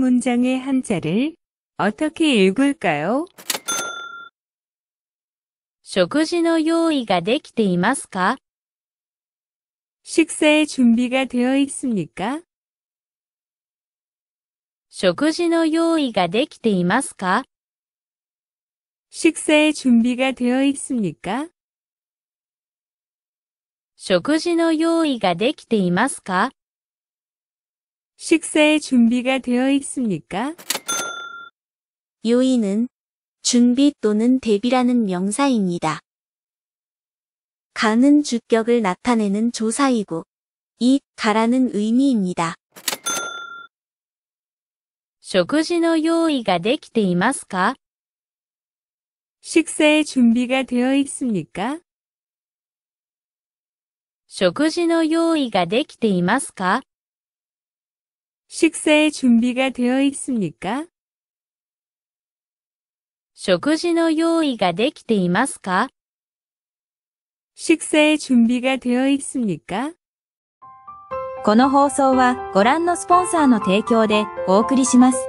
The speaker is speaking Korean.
문장의 한자를 어떻게 읽을까요? 食事の用意ができていますか? 식사의 준비가 되어 있습니까? 食事の用意ができていますか? 식사의 준비가 되어 있습니까? 食事の用意ができていますか 식사의 준비가 되어 있습니까? 요인은 준비 또는 대비라는 명사입니다. 가는 주격을 나타내는 조사이고 이 가라는 의미입니다. 食事の用意ができていますか? 식사의 준비가 되어 있습니까? 食事の用意ができていますか?식사의준비가되어있습니까食事の用意ができていますか식사의준비가되어있습니까この放送はご覧のスポンサーの提供でお送りします。